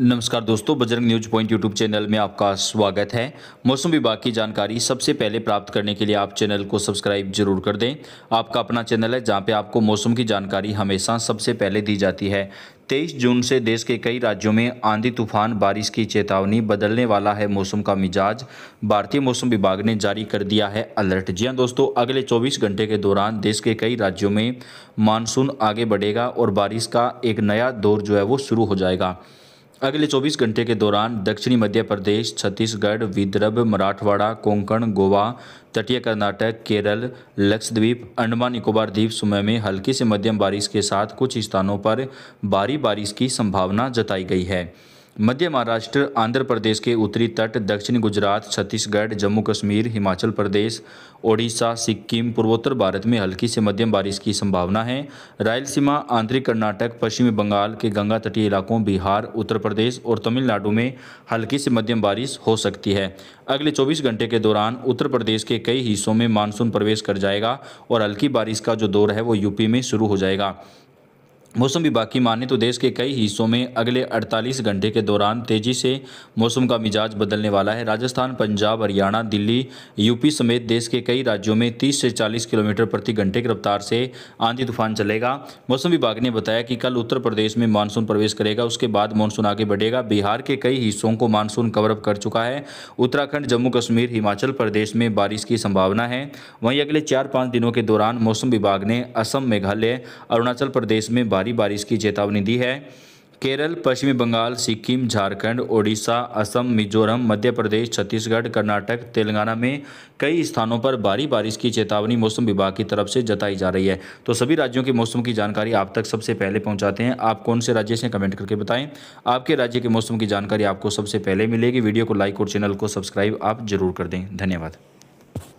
नमस्कार दोस्तों Bajrang news point YouTube channel में आपका स्वागत है मौसम विभाग की जानकारी सबसे पहले प्राप्त करने के लिए आप चैनल को सब्सक्राइब जरूर कर दें आपका अपना चैनल है जहां पे आपको मौसम की जानकारी हमेशा सबसे पहले दी जाती है 23 जून से देश के कई राज्यों में आंधी तूफान बारिश की चेतावनी बदलने वाला है मौसम का मिजाज भारतीय मौसम विभाग ने जारी कर दिया है अलर्ट जी हाँ दोस्तों अगले 24 घंटे के दौरान देश के कई राज्यों में मानसून आगे बढ़ेगा और बारिश का एक नया दौर जो है वो शुरू हो जाएगा अगले 24 घंटे के दौरान दक्षिणी मध्य प्रदेश छत्तीसगढ़ विदर्भ मराठवाड़ा कोंकण गोवा तटीय कर्नाटक केरल लक्षद्वीप अंडमान निकोबार द्वीप समय में हल्की से मध्यम बारिश के साथ कुछ स्थानों पर भारी बारिश की संभावना जताई गई है मध्य महाराष्ट्र आंध्र प्रदेश के उत्तरी तट दक्षिण गुजरात छत्तीसगढ़ जम्मू कश्मीर हिमाचल प्रदेश ओडिशा सिक्किम पूर्वोत्तर भारत में हल्की से मध्यम बारिश की संभावना है रायलसीमा आंध्रिक कर्नाटक पश्चिमी बंगाल के गंगा तटीय इलाकों बिहार उत्तर प्रदेश और तमिलनाडु में हल्की से मध्यम बारिश हो सकती है अगले 24 घंटे के दौरान उत्तर प्रदेश के कई हिस्सों में मानसून प्रवेश कर जाएगा और हल्की बारिश का जो दौर है वो यूपी में शुरू हो जाएगा मौसम विभाग की माने तो देश के कई हिस्सों में अगले 48 घंटे के दौरान तेजी से मौसम का मिजाज बदलने वाला है राजस्थान पंजाब हरियाणा दिल्ली यूपी समेत देश के कई राज्यों में 30 से 40 किलोमीटर प्रति घंटे की रफ्तार से आंधी तूफान चलेगा मौसम विभाग ने बताया कि कल उत्तर प्रदेश में मानसून प्रवेश करेगा उसके बाद मानसून आगे बढ़ेगा बिहार के कई हिस्सों को मानसून कवरअप कर चुका है उत्तराखंड जम्मू कश्मीर हिमाचल प्रदेश में बारिश की संभावना है वहीं अगले चार पाँच दिनों के दौरान मौसम विभाग ने असम मेघालय अरुणाचल प्रदेश में बारिश भारी बारिश की चेतावनी दी है केरल पश्चिमी बंगाल सिक्किम झारखंड ओडिशा असम मिजोरम मध्य प्रदेश छत्तीसगढ़ कर्नाटक तेलंगाना में कई स्थानों पर भारी बारिश की चेतावनी मौसम विभाग की तरफ से जताई जा रही है तो सभी राज्यों के मौसम की जानकारी आप तक सबसे पहले पहुंचाते हैं आप कौन से राज्य से कमेंट करके बताएं आपके राज्य के मौसम की जानकारी आपको सबसे पहले मिलेगी वीडियो को लाइक और चैनल को सब्सक्राइब आप जरूर कर दें धन्यवाद